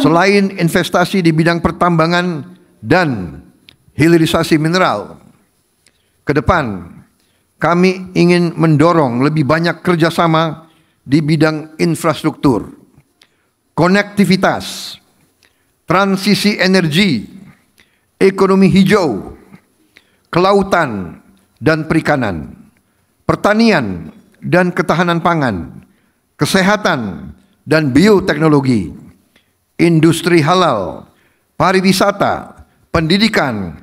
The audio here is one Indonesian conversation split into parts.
Selain investasi di bidang pertambangan dan hilirisasi mineral, ke depan kami ingin mendorong lebih banyak kerjasama di bidang infrastruktur, konektivitas, transisi energi, ekonomi hijau, kelautan, dan perikanan, pertanian dan ketahanan pangan, kesehatan dan bioteknologi, industri halal, pariwisata, pendidikan,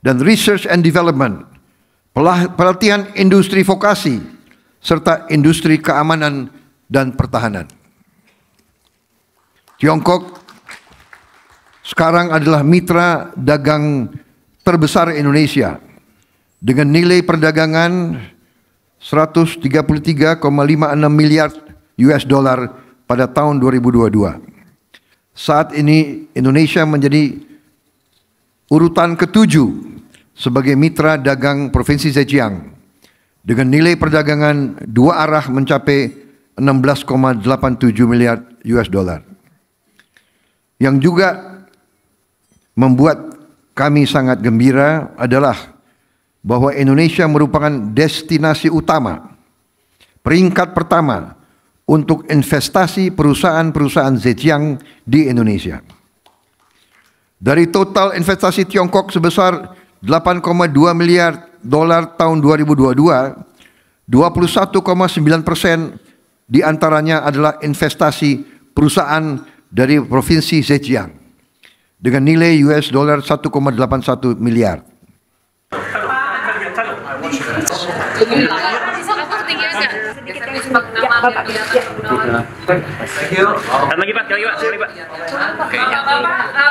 dan research and development, pelatihan industri vokasi, serta industri keamanan dan pertahanan. Tiongkok sekarang adalah mitra dagang terbesar Indonesia dengan nilai perdagangan 133,56 miliar US dollar pada tahun 2022. Saat ini Indonesia menjadi urutan ketujuh sebagai mitra dagang Provinsi Zhejiang dengan nilai perdagangan dua arah mencapai 16,87 miliar US dollar. Yang juga membuat kami sangat gembira adalah bahwa Indonesia merupakan destinasi utama, peringkat pertama untuk investasi perusahaan-perusahaan Zhejiang di Indonesia. Dari total investasi Tiongkok sebesar 8,2 miliar dolar tahun 2022, 21,9 persen diantaranya adalah investasi perusahaan dari provinsi Zhejiang dengan nilai US dollar 1,81 miliar. Terima kasih pak.